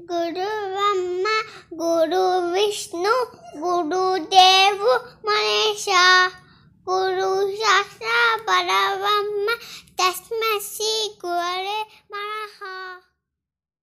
गुरु ब्रह्मा गुरु विष्णु गुरुदेव महेशा गुरु शास्त्र